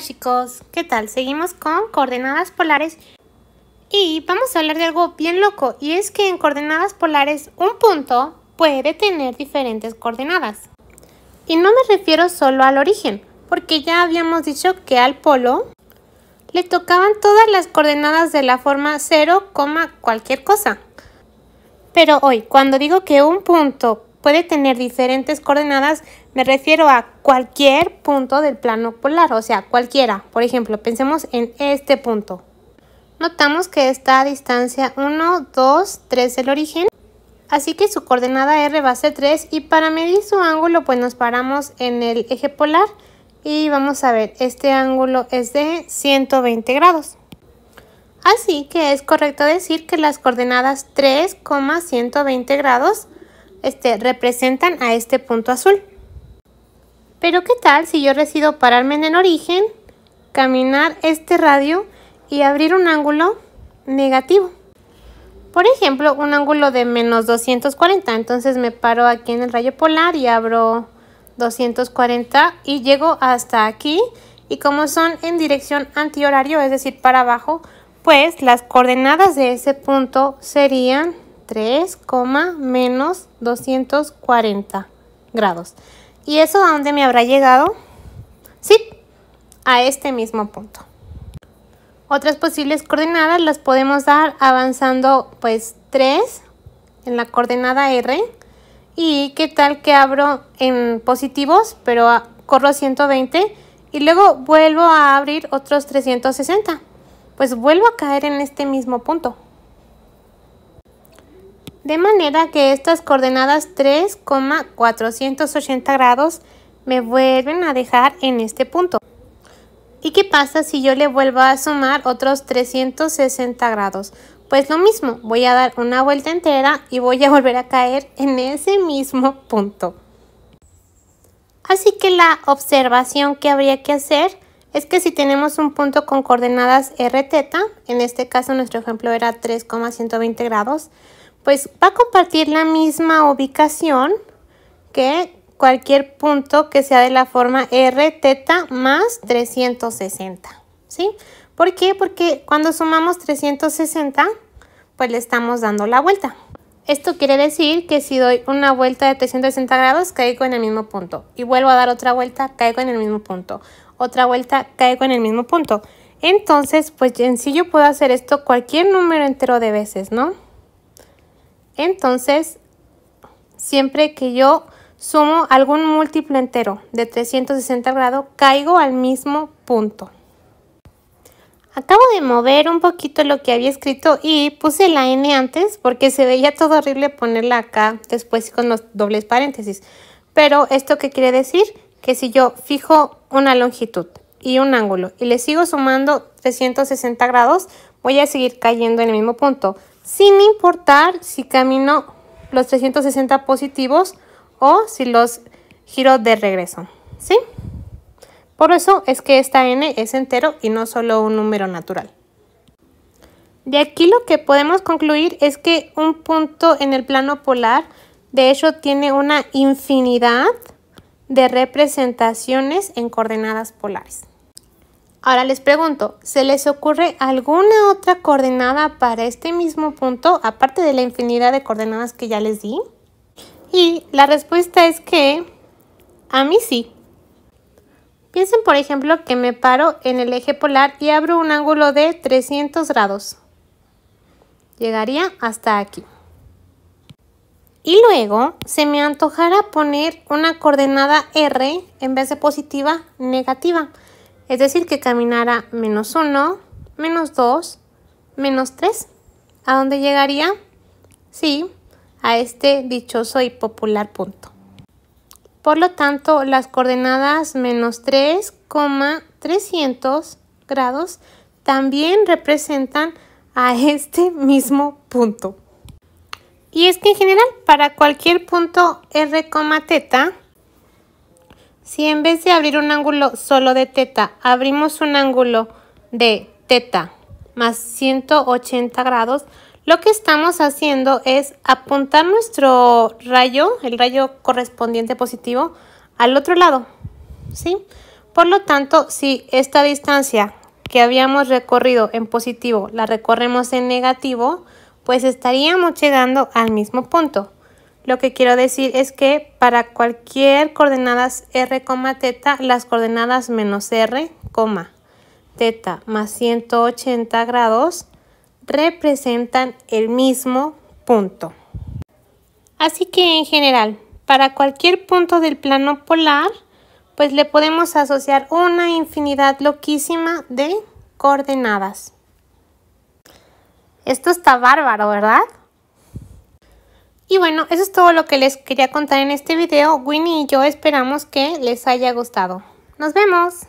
chicos, ¿qué tal? Seguimos con coordenadas polares y vamos a hablar de algo bien loco y es que en coordenadas polares un punto puede tener diferentes coordenadas. Y no me refiero solo al origen, porque ya habíamos dicho que al polo le tocaban todas las coordenadas de la forma 0, cualquier cosa. Pero hoy, cuando digo que un punto puede tener diferentes coordenadas, me refiero a cualquier punto del plano polar, o sea, cualquiera. Por ejemplo, pensemos en este punto. Notamos que está a distancia 1, 2, 3 del origen, así que su coordenada R va a ser 3 y para medir su ángulo pues nos paramos en el eje polar y vamos a ver, este ángulo es de 120 grados. Así que es correcto decir que las coordenadas 3,120 grados este, representan a este punto azul. Pero ¿qué tal si yo decido pararme en el origen, caminar este radio y abrir un ángulo negativo? Por ejemplo, un ángulo de menos 240, entonces me paro aquí en el rayo polar y abro 240 y llego hasta aquí y como son en dirección antihorario, es decir, para abajo, pues las coordenadas de ese punto serían 3, menos 240 grados. ¿Y eso a dónde me habrá llegado? Sí, a este mismo punto. Otras posibles coordenadas las podemos dar avanzando pues 3 en la coordenada R. ¿Y qué tal que abro en positivos, pero corro 120 y luego vuelvo a abrir otros 360? Pues vuelvo a caer en este mismo punto. De manera que estas coordenadas 3,480 grados me vuelven a dejar en este punto. ¿Y qué pasa si yo le vuelvo a sumar otros 360 grados? Pues lo mismo, voy a dar una vuelta entera y voy a volver a caer en ese mismo punto. Así que la observación que habría que hacer es que si tenemos un punto con coordenadas r en este caso nuestro ejemplo era 3,120 grados, pues va a compartir la misma ubicación que cualquier punto que sea de la forma r teta más 360, ¿sí? ¿Por qué? Porque cuando sumamos 360, pues le estamos dando la vuelta. Esto quiere decir que si doy una vuelta de 360 grados, caigo en el mismo punto. Y vuelvo a dar otra vuelta, caigo en el mismo punto. Otra vuelta, caigo en el mismo punto. Entonces, pues en sí yo puedo hacer esto cualquier número entero de veces, ¿no? Entonces, siempre que yo sumo algún múltiplo entero de 360 grados, caigo al mismo punto. Acabo de mover un poquito lo que había escrito y puse la N antes porque se veía todo horrible ponerla acá después con los dobles paréntesis. Pero esto qué quiere decir que si yo fijo una longitud y un ángulo y le sigo sumando 360 grados, voy a seguir cayendo en el mismo punto sin importar si camino los 360 positivos o si los giro de regreso, ¿sí? Por eso es que esta n es entero y no solo un número natural. De aquí lo que podemos concluir es que un punto en el plano polar de hecho tiene una infinidad de representaciones en coordenadas polares. Ahora les pregunto, ¿se les ocurre alguna otra coordenada para este mismo punto, aparte de la infinidad de coordenadas que ya les di? Y la respuesta es que a mí sí. Piensen, por ejemplo, que me paro en el eje polar y abro un ángulo de 300 grados. Llegaría hasta aquí. Y luego se me antojara poner una coordenada R en vez de positiva, negativa. Es decir, que caminara menos 1, menos 2, menos 3. ¿A dónde llegaría? Sí, a este dichoso y popular punto. Por lo tanto, las coordenadas menos 3,300 grados también representan a este mismo punto. Y es que en general, para cualquier punto r, teta, si en vez de abrir un ángulo solo de teta, abrimos un ángulo de teta más 180 grados, lo que estamos haciendo es apuntar nuestro rayo, el rayo correspondiente positivo, al otro lado. ¿sí? Por lo tanto, si esta distancia que habíamos recorrido en positivo la recorremos en negativo, pues estaríamos llegando al mismo punto. Lo que quiero decir es que para cualquier coordenadas r, teta, las coordenadas menos r, teta más 180 grados representan el mismo punto. Así que en general, para cualquier punto del plano polar, pues le podemos asociar una infinidad loquísima de coordenadas. Esto está bárbaro, ¿verdad? Y bueno, eso es todo lo que les quería contar en este video. Winnie y yo esperamos que les haya gustado. ¡Nos vemos!